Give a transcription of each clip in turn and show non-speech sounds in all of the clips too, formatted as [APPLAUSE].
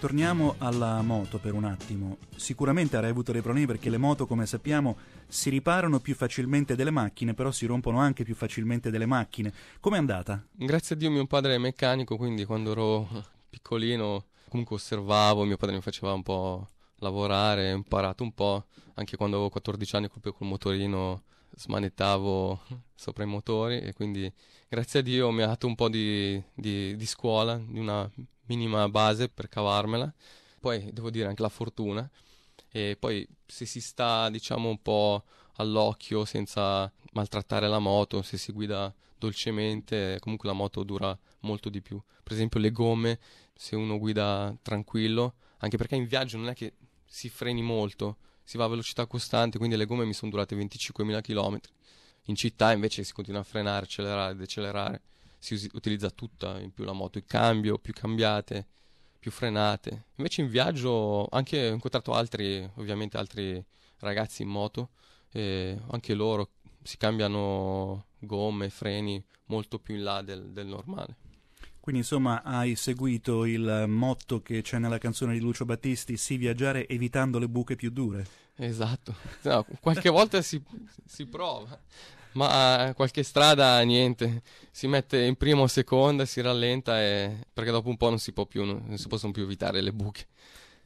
Torniamo alla moto per un attimo. Sicuramente avrai avuto dei problemi perché le moto, come sappiamo, si riparano più facilmente delle macchine, però si rompono anche più facilmente delle macchine. Com'è andata? Grazie a Dio mio padre è meccanico, quindi quando ero piccolino comunque osservavo, mio padre mi faceva un po' lavorare, ho imparato un po', anche quando avevo 14 anni proprio col motorino smanettavo sopra i motori e quindi grazie a Dio mi ha dato un po' di, di, di scuola, di una minima base per cavarmela. Poi devo dire anche la fortuna e poi se si sta diciamo un po' all'occhio senza maltrattare la moto, se si guida dolcemente, comunque la moto dura molto di più. Per esempio le gomme, se uno guida tranquillo, anche perché in viaggio non è che si freni molto, si va a velocità costante, quindi le gomme mi sono durate 25.000 km. In città invece si continua a frenare, accelerare, decelerare, si usi- utilizza tutta in più la moto, il cambio, più cambiate, più frenate. Invece in viaggio anche ho incontrato altri, ovviamente altri ragazzi in moto, e anche loro si cambiano gomme, freni molto più in là del, del normale. Quindi insomma hai seguito il motto che c'è nella canzone di Lucio Battisti, si viaggiare evitando le buche più dure. Esatto, no, qualche volta si, si, prova, ma qualche strada niente, si mette in prima o seconda, si rallenta e, perché dopo un po' non si, più, non si possono più evitare le buche.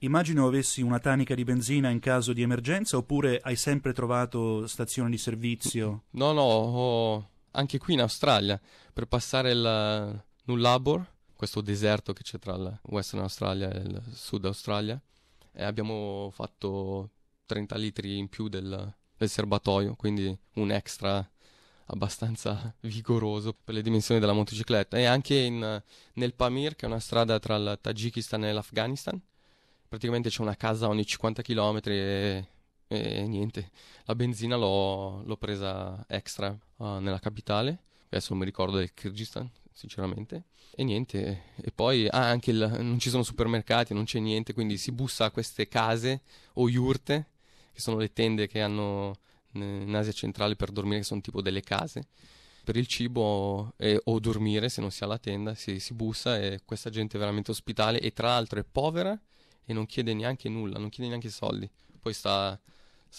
Immagino avessi una tanica di benzina in caso di emergenza oppure hai sempre trovato stazione di servizio? No, no, ho, anche qui in Australia per passare il Nullabor, questo deserto che c'è tra la Western Australia e il Sud Australia, e abbiamo fatto 30 litri in più del, del serbatoio, quindi un extra abbastanza [LAUGHS] vigoroso per le dimensioni della motocicletta. E anche in, nel Pamir, che è una strada tra il Tagikistan e l'Afghanistan, praticamente c'è una casa ogni 50 km e, e niente. La benzina l'ho, l'ho presa extra uh, nella capitale, adesso non mi ricordo del Kyrgyzstan, sinceramente. E niente, e poi ah, anche il, non ci sono supermercati, non c'è niente, quindi si bussa a queste case o yurte, che sono le tende che hanno in Asia centrale per dormire, che sono tipo delle case. Per il cibo e, o dormire, se non si ha la tenda, si, si bussa e questa gente è veramente ospitale e tra l'altro è povera e non chiede neanche nulla, non chiede neanche soldi. Poi sta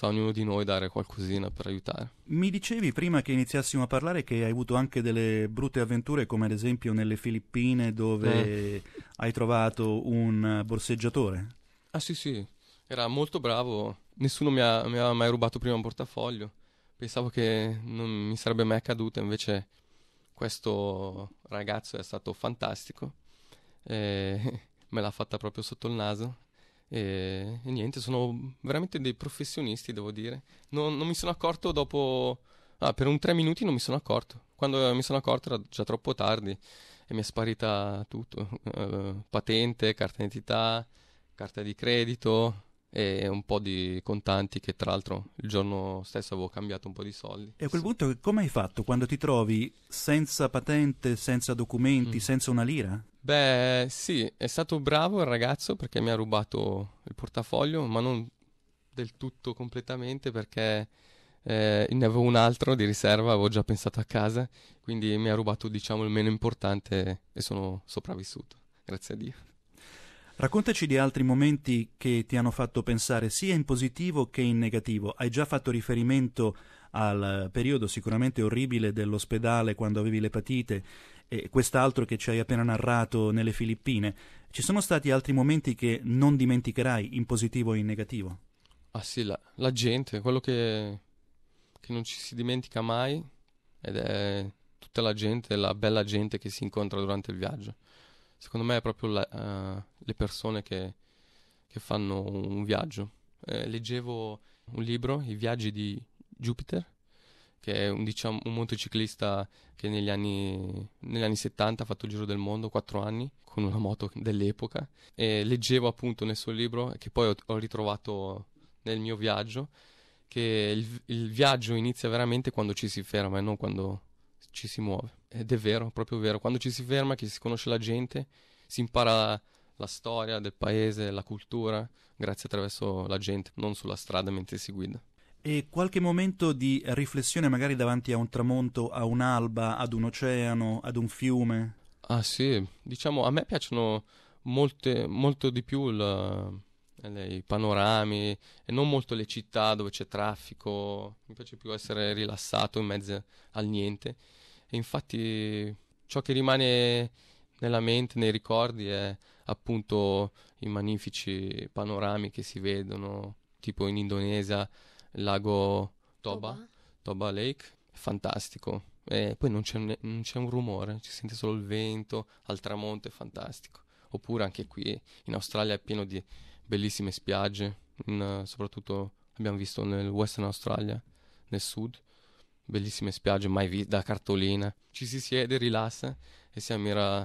a ognuno di noi dare qualcosina per aiutare. Mi dicevi prima che iniziassimo a parlare che hai avuto anche delle brutte avventure, come ad esempio nelle Filippine dove eh. hai trovato un borseggiatore. Ah sì sì, era molto bravo, nessuno mi, ha, mi aveva mai rubato prima un portafoglio, pensavo che non mi sarebbe mai accaduto, invece questo ragazzo è stato fantastico, eh, [LAUGHS] me l'ha fatta proprio sotto il naso e, e, niente, sono veramente dei professionisti, devo dire. Non, non mi sono accorto dopo... Ah, per un tre minuti non mi sono accorto. Quando mi sono accorto era già troppo tardi e mi è sparita tutto. Uh, patente, carta d'identità, carta di credito, e un po' di contanti che tra l'altro il giorno stesso avevo cambiato un po' di soldi. E a quel sì. punto come hai fatto quando ti trovi senza patente, senza documenti, mm. senza una lira? Beh sì, è stato bravo il ragazzo perché mi ha rubato il portafoglio, ma non del tutto completamente perché eh, ne avevo un altro di riserva, avevo già pensato a casa, quindi mi ha rubato diciamo il meno importante e sono sopravvissuto, grazie a Dio. Raccontaci di altri momenti che ti hanno fatto pensare sia in positivo che in negativo. Hai già fatto riferimento al periodo sicuramente orribile dell'ospedale quando avevi l'epatite e quest'altro che ci hai appena narrato nelle Filippine. Ci sono stati altri momenti che non dimenticherai in positivo o in negativo? Ah sì, la, la gente, quello che, che non ci si dimentica mai ed è tutta la gente, la bella gente che si incontra durante il viaggio secondo me è proprio la, uh, le persone che, che, fanno un viaggio. Eh, leggevo un libro, I viaggi di Jupiter, che è un, diciamo, un motociclista che negli anni, negli anni, 70 ha fatto il giro del mondo, 4 anni, con una moto dell'epoca. E leggevo appunto nel suo libro, che poi ho, ho ritrovato nel mio viaggio, che il, il viaggio inizia veramente quando ci si ferma e non quando ci si muove. Ed è vero, proprio vero. Quando ci si ferma, che si conosce la gente, si impara la storia del paese, la cultura, grazie attraverso la gente, non sulla strada mentre si guida. E qualche momento di riflessione magari davanti a un tramonto, a un'alba, ad un oceano, ad un fiume? Ah sì, diciamo a me piacciono molte, molto di più la, i panorami e non molto le città dove c'è traffico, mi piace più essere rilassato in mezzo al niente e infatti ciò che rimane nella mente, nei ricordi è appunto i magnifici panorami che si vedono, tipo in Indonesia, il lago Toba, Toba, Toba Lake, fantastico. E poi non c'è, non c'è un rumore, eh, si sente solo il vento, al tramonto è fantastico. Oppure anche qui in Australia è pieno di bellissime spiagge, in, soprattutto abbiamo visto nel Western Australia, nel sud, bellissime spiagge mai viste da cartolina. Ci si siede, rilassa e si ammira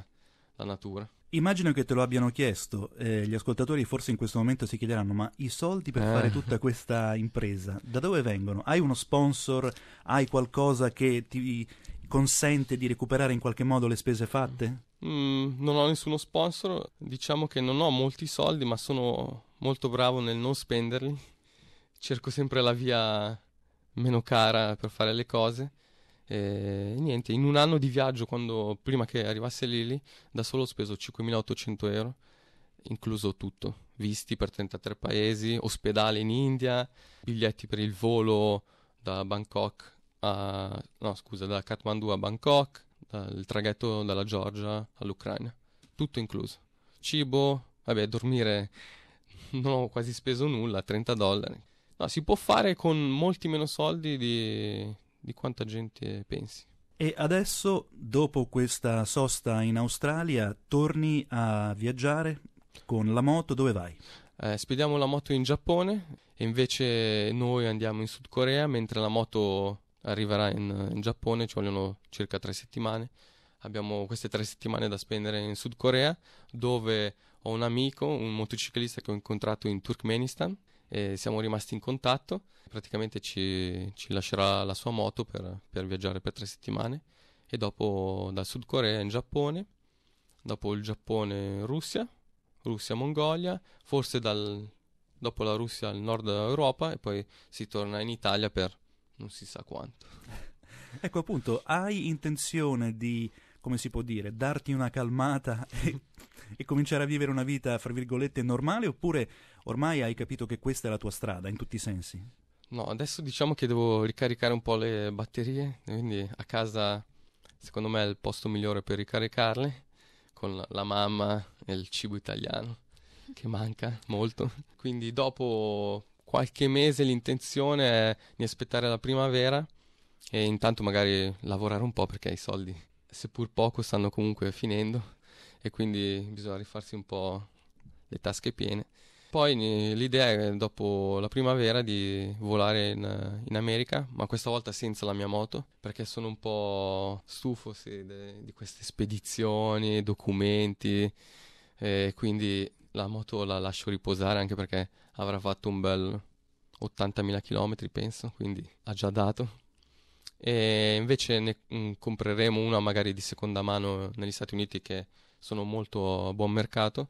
la natura. Immagino che te lo abbiano chiesto, eh, gli ascoltatori forse in questo momento si chiederanno ma i soldi per eh. fare tutta questa impresa da dove vengono? Hai uno sponsor? Hai qualcosa che ti consente di recuperare in qualche modo le spese fatte? Mm, non ho nessuno sponsor, diciamo che non ho molti soldi ma sono molto bravo nel non spenderli, cerco sempre la via meno cara per fare le cose. E niente, in un anno di viaggio, quando, prima che arrivasse Lili, da solo ho speso 5.800 euro, incluso tutto, visti per 33 paesi, ospedale in India, biglietti per il volo da Bangkok a... no scusa, da Kathmandu a Bangkok, il traghetto dalla Georgia all'Ucraina, tutto incluso. Cibo, vabbè, dormire non ho quasi speso nulla, 30 dollari. No, si può fare con molti meno soldi di, di quanta gente pensi. E adesso, dopo questa sosta in Australia, torni a viaggiare con la moto, dove vai? Eh, spediamo la moto in Giappone e invece noi andiamo in Sud Corea, mentre la moto arriverà in, in Giappone, ci vogliono circa tre settimane. Abbiamo queste tre settimane da spendere in Sud Corea, dove ho un amico, un motociclista che ho incontrato in Turkmenistan e siamo rimasti in contatto. Praticamente ci, ci lascerà la sua moto per, per, viaggiare per tre settimane e dopo dal Sud Corea in Giappone, dopo il Giappone in Russia, Russia Mongolia, forse dal, dopo la Russia al nord Europa e poi si torna in Italia per non si sa quanto. [LAUGHS] ecco appunto, hai intenzione di come si può dire, darti una calmata [LAUGHS] e, e, cominciare a vivere una vita, fra virgolette, normale oppure ormai hai capito che questa è la tua strada in tutti i sensi? No, adesso diciamo che devo ricaricare un po' le batterie, quindi a casa secondo me è il posto migliore per ricaricarle con la mamma e il cibo italiano che manca molto. Quindi dopo qualche mese l'intenzione è di aspettare la primavera e intanto magari lavorare un po' perché i soldi seppur poco, stanno comunque finendo e quindi bisogna rifarsi un po' le tasche piene. Poi eh, l'idea è dopo la primavera di volare in, in, America, ma questa volta senza la mia moto, perché sono un po' stufo sì, de, di queste spedizioni, documenti, eh, quindi la moto la lascio riposare anche perché avrà fatto un bel 80.000 km, penso, quindi ha già dato e invece ne mm, compreremo una magari di seconda mano negli Stati Uniti che sono molto a buon mercato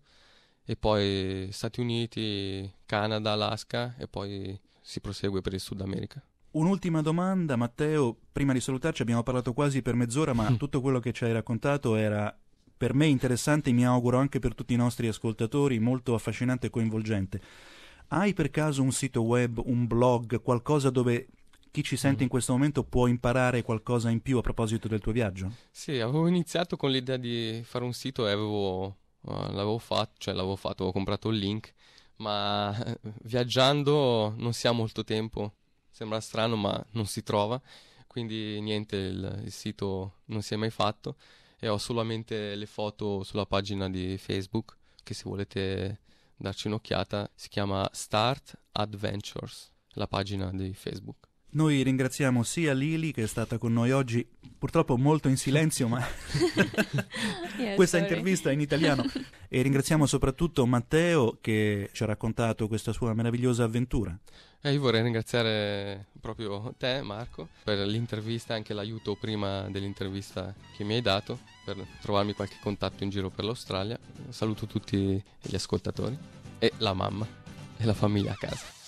e poi Stati Uniti, Canada, Alaska e poi si prosegue per il Sud America. Un'ultima domanda, Matteo. Prima di salutarci abbiamo parlato quasi per mezz'ora, ma [LAUGHS] tutto quello che ci hai raccontato era per me interessante e mi auguro anche per tutti i nostri ascoltatori molto affascinante e coinvolgente. Hai per caso un sito web, un blog, qualcosa dove chi ci sente mm. in questo momento può imparare qualcosa in più a proposito del tuo viaggio? Sì, avevo iniziato con l'idea di fare un sito e avevo, uh, l'avevo fatto, cioè l'avevo fatto, avevo comprato il link, ma eh, viaggiando non si ha molto tempo, sembra strano ma non si trova, quindi niente, il, il sito non si è mai fatto e ho solamente le foto sulla pagina di Facebook che se volete darci un'occhiata si chiama Start Adventures, la pagina di Facebook. Noi ringraziamo sia Lili che è stata con noi oggi, purtroppo molto in silenzio, ma [LAUGHS] questa sorry. intervista in italiano. E ringraziamo soprattutto Matteo che ci ha raccontato questa sua meravigliosa avventura. Eh, io vorrei ringraziare proprio te, Marco, per l'intervista, e anche l'aiuto prima dell'intervista che mi hai dato, per trovarmi qualche contatto in giro per l'Australia. Saluto tutti gli ascoltatori e la mamma e la famiglia a casa.